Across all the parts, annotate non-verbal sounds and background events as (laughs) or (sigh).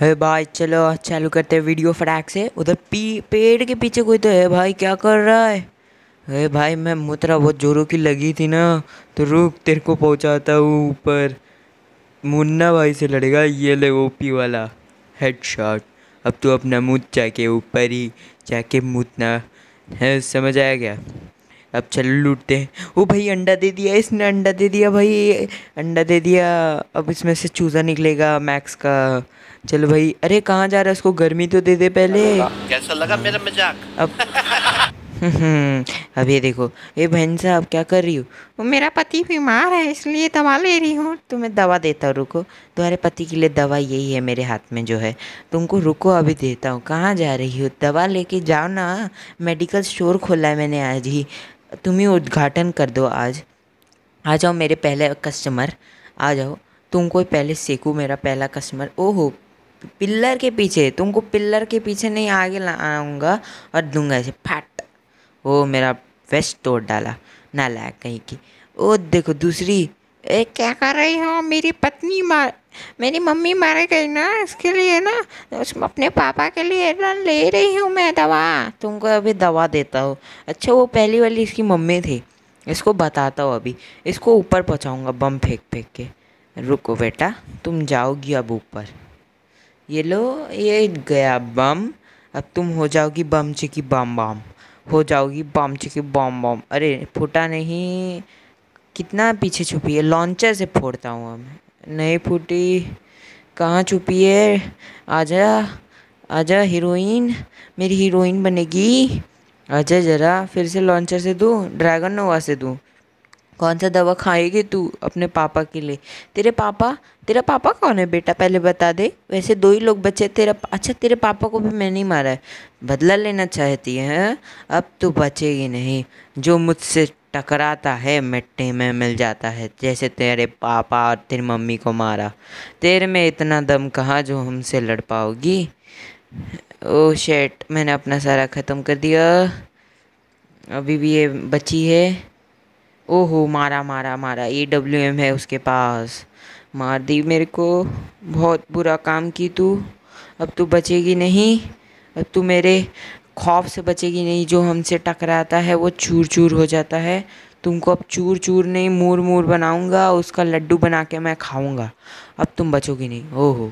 है भाई चलो चालू करते हैं वीडियो फटाक से उधर पी पेड़ के पीछे कोई तो है भाई क्या कर रहा है अरे भाई मैं मुतरा बहुत जोरों की लगी थी ना तो रुक तेरे को पहुंचाता हूँ ऊपर मुन्ना भाई से लड़ेगा ये ले ओपी वाला हेडशॉट अब तू अपना मुँह जाके ऊपर ही जाके मुतना है समझ आया क्या अब चलो लूटते हैं वो भाई अंडा दे दिया इसने अंडा दे दिया भाई अंडा दे दिया अब इसमें से चूज़ा निकलेगा मैक्स का चलो भाई अरे कहाँ जा रहा है उसको गर्मी तो दे दे पहले कैसा लगा मेरा मजाक अब (laughs) अब ये देखो ये बहन साहब क्या कर रही हो मेरा पति बीमार है इसलिए दवा ले रही हूँ तो मैं दवा देता हूँ रुको तुम्हारे पति के लिए दवा यही है मेरे हाथ में जो है तुमको रुको अभी देता हूँ कहाँ जा रही हो दवा लेके जाओ ना मेडिकल स्टोर खोला है मैंने आज ही तुम ही उद्घाटन कर दो आज आ जाओ मेरे पहले कस्टमर आ जाओ तुमको पहले सीखू मेरा पहला कस्टमर ओहो पिल्लर के पीछे तुमको पिल्लर के पीछे नहीं आगे आऊँगा और दूंगा ऐसे फट ओ मेरा वेस्ट तोड़ डाला ना लायक कहीं की ओ देखो दूसरी ए, क्या कर रही हो मेरी पत्नी मार मेरी मम्मी मारे गई ना इसके लिए ना उस अपने पापा के लिए ना ले रही हूँ मैं दवा तुमको अभी दवा देता हूँ अच्छा वो पहली वाली इसकी मम्मी थी इसको बताता हूँ अभी इसको ऊपर पहुँचाऊँगा बम फेंक फेंक के रुको बेटा तुम जाओगी अब ऊपर ये लो ये गया बम अब तुम हो जाओगी बम चिकी बम बम हो जाओगी बम चिकी बम बम अरे फूटा नहीं कितना पीछे छुपी है लॉन्चर से फोड़ता हूँ अब नहीं फूटी कहाँ छुपी है आजा आजा हीरोइन मेरी हीरोइन बनेगी आजा जरा फिर से लॉन्चर से दूँ ड्रैगन नोवा से दूँ कौन सा दवा खाएगी तू अपने पापा के लिए तेरे पापा तेरा पापा कौन है बेटा पहले बता दे वैसे दो ही लोग बचे तेरा अच्छा तेरे पापा को भी मैंने ही मारा है बदला लेना चाहती है हाँ? अब तो बचेगी नहीं जो मुझसे टकराता है मिट्टी में मिल जाता है जैसे तेरे पापा और तेरी मम्मी को मारा तेरे में इतना दम कहाँ जो हमसे लड़ पाओगी ओ शेट मैंने अपना सारा ख़त्म कर दिया अभी भी ये बची है ओहो मारा मारा मारा ई डब्ल्यू एम है उसके पास मार दी मेरे को बहुत बुरा काम की तू अब तू बचेगी नहीं अब तू मेरे खौफ से बचेगी नहीं जो हमसे टकराता है वो चूर चूर हो जाता है तुमको अब चूर चूर नहीं मूर मूर बनाऊंगा उसका लड्डू बना के मैं खाऊंगा अब तुम बचोगी नहीं ओहो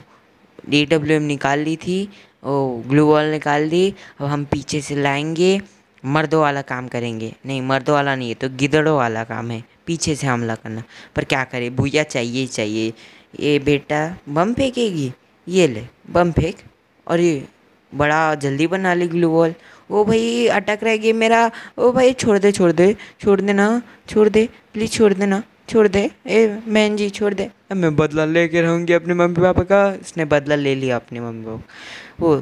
डी डब्ल्यू एम निकाल ली थी ओ ग्लू वॉल निकाल दी अब हम पीछे से लाएंगे मर्दों वाला काम करेंगे नहीं मर्दों वाला नहीं है तो गिदड़ों वाला काम है पीछे से हमला करना पर क्या करें भूया चाहिए चाहिए ये बेटा बम फेंकेगी ये ले बम फेंक और ये बड़ा जल्दी बना ली ग्लू वॉल वो भाई अटक रह गई मेरा ओ भाई छोड़ दे छोड़ दे छोड़ देना छोड़ दे प्लीज़ छोड़ देना छोड़ दे ए मैन जी छोड़ दे अब मैं बदला ले कर रहूँगी अपने मम्मी पापा का इसने बदला ले लिया अपने मम्मी पापा वो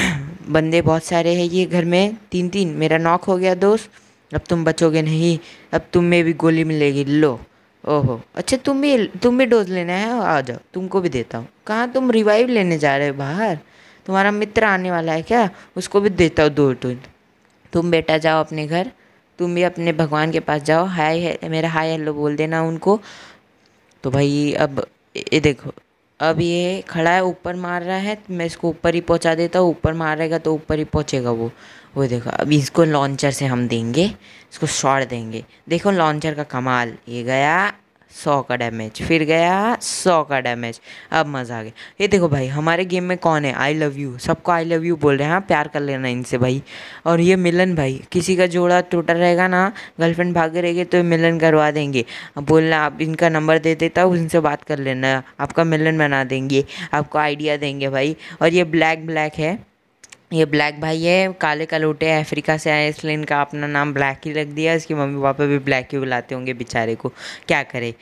(clears throat) बंदे बहुत सारे हैं ये घर में तीन तीन मेरा नॉक हो गया दोस्त अब तुम बचोगे नहीं अब तुम में भी गोली मिलेगी लो ओहो अच्छा तुम भी तुम भी डोज लेना है आ जाओ तुमको भी देता हूँ कहाँ तुम रिवाइव लेने जा रहे हो बाहर तुम्हारा मित्र आने वाला है क्या उसको भी देता हो दो दूध तुम बेटा जाओ अपने घर तुम भी अपने भगवान के पास जाओ हाय है मेरा हाय हेलो बोल देना उनको तो भाई अब ये देखो अब ये खड़ा है ऊपर मार रहा है तो मैं इसको ऊपर ही पहुंचा देता हूँ ऊपर मारेगा तो ऊपर ही पहुंचेगा वो वो देखो अब इसको लॉन्चर से हम देंगे इसको शॉट देंगे देखो लॉन्चर का कमाल ये गया सौ का डैमेज फिर गया सौ का डैमेज अब मज़ा आ गया ये देखो भाई हमारे गेम में कौन है आई लव यू सबको आई लव यू बोल रहे हैं हाँ, प्यार कर लेना इनसे भाई और ये मिलन भाई किसी का जोड़ा टूटा रहेगा ना गर्लफ्रेंड भाग रहेगी तो मिलन करवा देंगे अब बोलना आप इनका नंबर दे देता हूँ उनसे बात कर लेना आपका मिलन बना देंगे आपको आइडिया देंगे भाई और ये ब्लैक ब्लैक है ये ब्लैक भाई है काले कलोटे अफ्रीका से आए इसलिए इनका अपना नाम ब्लैक ही रख दिया इसकी मम्मी पापा भी ब्लैक ही बुलाते होंगे बेचारे को क्या करे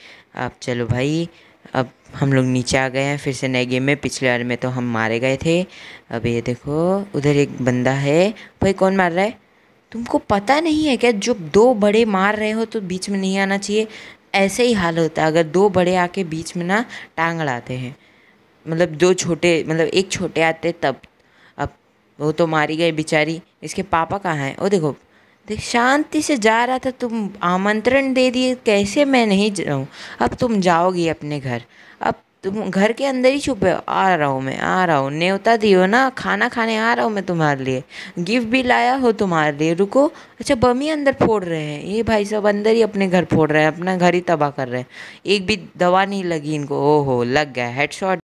अब चलो भाई अब हम लोग नीचे आ गए हैं फिर से नए गेम में पिछले बार में तो हम मारे गए थे अब ये देखो उधर एक बंदा है भाई कौन मार रहा है तुमको पता नहीं है क्या जो दो बड़े मार रहे हो तो बीच में नहीं आना चाहिए ऐसे ही हाल होता है अगर दो बड़े आके बीच में ना टांग अड़ाते हैं मतलब दो छोटे मतलब एक छोटे आते तब वो तो मारी गई बेचारी इसके पापा कहाँ हैं ओ देखो देख शांति से जा रहा था तुम आमंत्रण दे दिए कैसे मैं नहीं जाऊँ अब तुम जाओगी अपने घर अब तुम घर के अंदर ही छुपे हो आ रहा हूँ मैं आ रहा हूँ न्योता दियो ना खाना खाने आ रहा हूँ मैं तुम्हारे लिए गिफ्ट भी लाया हो तुम्हारे लिए रुको अच्छा बम ही अंदर फोड़ रहे हैं ये भाई साहब अंदर ही अपने घर फोड़ रहे हैं अपना घर ही तबाह कर रहे हैं एक भी दवा नहीं लगी इनको ओहो लग गया हेड